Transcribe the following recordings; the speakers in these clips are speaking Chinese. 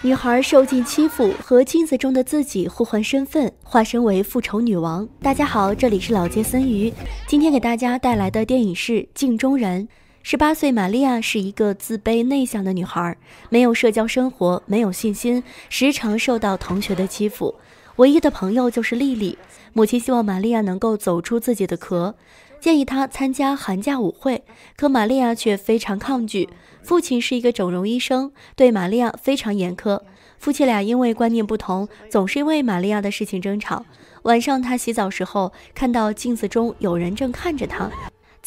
女孩受尽欺负，和镜子中的自己互换身份，化身为复仇女王。大家好，这里是老街森鱼，今天给大家带来的电影是《镜中人》。十八岁，玛利亚是一个自卑、内向的女孩，没有社交生活，没有信心，时常受到同学的欺负。唯一的朋友就是丽丽。母亲希望玛利亚能够走出自己的壳。建议他参加寒假舞会，可玛利亚却非常抗拒。父亲是一个整容医生，对玛利亚非常严苛。夫妻俩因为观念不同，总是因为玛利亚的事情争吵。晚上他洗澡时候，看到镜子中有人正看着他。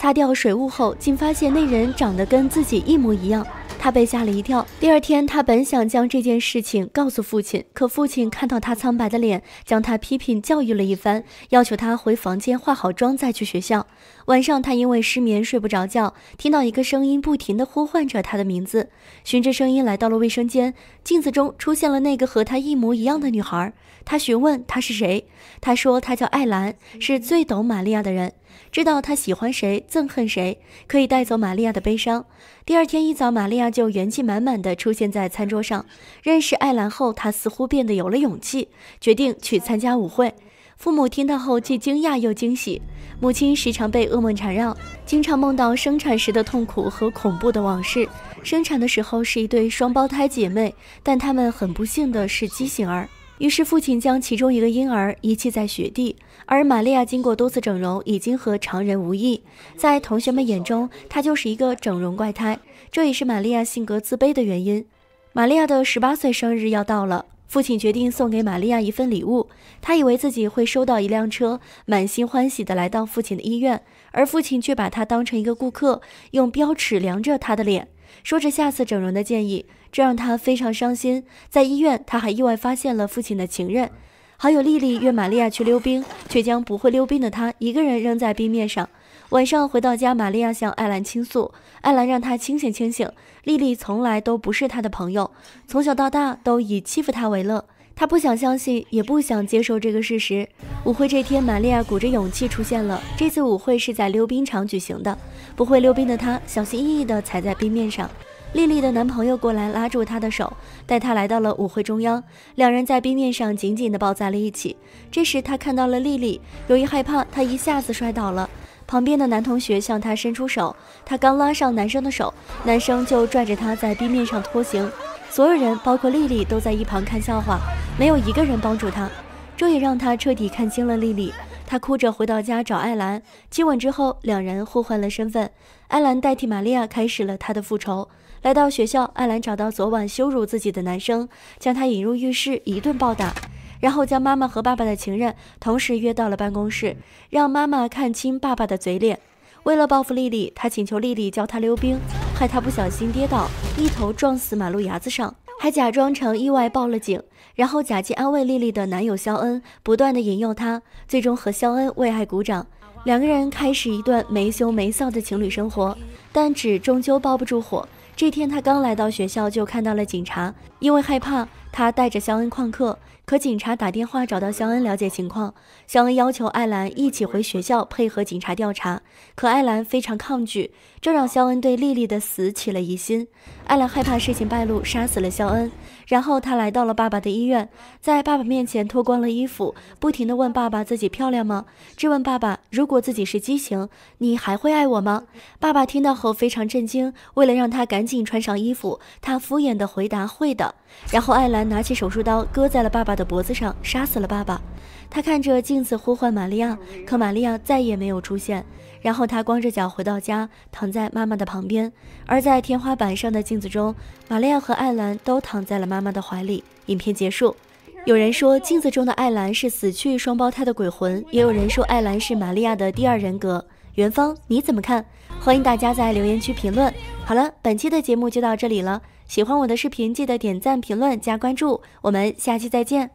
擦掉水雾后，竟发现那人长得跟自己一模一样，他被吓了一跳。第二天，他本想将这件事情告诉父亲，可父亲看到他苍白的脸，将他批评教育了一番，要求他回房间化好妆再去学校。晚上，他因为失眠睡不着觉，听到一个声音不停地呼唤着他的名字，循着声音来到了卫生间，镜子中出现了那个和他一模一样的女孩。他询问她是谁，她说她叫艾兰，是最懂玛利亚的人。知道他喜欢谁，憎恨谁，可以带走玛利亚的悲伤。第二天一早，玛利亚就元气满满的出现在餐桌上。认识艾兰后，她似乎变得有了勇气，决定去参加舞会。父母听到后既惊讶又惊喜。母亲时常被噩梦缠绕，经常梦到生产时的痛苦和恐怖的往事。生产的时候是一对双胞胎姐妹，但她们很不幸的是畸形儿。于是父亲将其中一个婴儿遗弃在雪地，而玛利亚经过多次整容，已经和常人无异。在同学们眼中，她就是一个整容怪胎，这也是玛利亚性格自卑的原因。玛利亚的十八岁生日要到了，父亲决定送给玛利亚一份礼物。他以为自己会收到一辆车，满心欢喜地来到父亲的医院，而父亲却把他当成一个顾客，用标尺量着他的脸。说着下次整容的建议，这让他非常伤心。在医院，他还意外发现了父亲的情人好友丽丽约玛利亚去溜冰，却将不会溜冰的她一个人扔在冰面上。晚上回到家，玛利亚向艾兰倾诉，艾兰让她清醒清醒。丽丽从来都不是她的朋友，从小到大都以欺负她为乐。他不想相信，也不想接受这个事实。舞会这天，玛利亚鼓着勇气出现了。这次舞会是在溜冰场举行的，不会溜冰的她小心翼翼地踩在冰面上。丽丽的男朋友过来拉住她的手，带她来到了舞会中央。两人在冰面上紧紧地抱在了一起。这时，他看到了丽丽，由于害怕，她一下子摔倒了。旁边的男同学向她伸出手，她刚拉上男生的手，男生就拽着她在冰面上拖行。所有人，包括丽丽，都在一旁看笑话。没有一个人帮助他，这也让他彻底看清了丽丽。他哭着回到家找艾兰，亲吻之后，两人互换了身份。艾兰代替玛利亚开始了他的复仇。来到学校，艾兰找到昨晚羞辱自己的男生，将他引入浴室一顿暴打，然后将妈妈和爸爸的情人同时约到了办公室，让妈妈看清爸爸的嘴脸。为了报复丽丽，他请求丽丽教他溜冰，害他不小心跌倒，一头撞死马路牙子上。还假装成意外报了警，然后假借安慰丽丽的男友肖恩，不断的引诱她，最终和肖恩为爱鼓掌，两个人开始一段没羞没臊的情侣生活。但纸终究包不住火，这天他刚来到学校就看到了警察，因为害怕。他带着肖恩旷课，可警察打电话找到肖恩了解情况。肖恩要求艾兰一起回学校配合警察调查，可艾兰非常抗拒，这让肖恩对丽丽的死起了疑心。艾兰害怕事情败露，杀死了肖恩。然后他来到了爸爸的医院，在爸爸面前脱光了衣服，不停的问爸爸自己漂亮吗？质问爸爸如果自己是畸形，你还会爱我吗？爸爸听到后非常震惊，为了让他赶紧穿上衣服，他敷衍的回答会的。然后艾兰。拿起手术刀，割在了爸爸的脖子上，杀死了爸爸。他看着镜子呼唤玛利亚，可玛利亚再也没有出现。然后他光着脚回到家，躺在妈妈的旁边。而在天花板上的镜子中，玛利亚和艾兰都躺在了妈妈的怀里。影片结束。有人说镜子中的艾兰是死去双胞胎的鬼魂，也有人说艾兰是玛利亚的第二人格。元芳，你怎么看？欢迎大家在留言区评论。好了，本期的节目就到这里了。喜欢我的视频，记得点赞、评论、加关注。我们下期再见。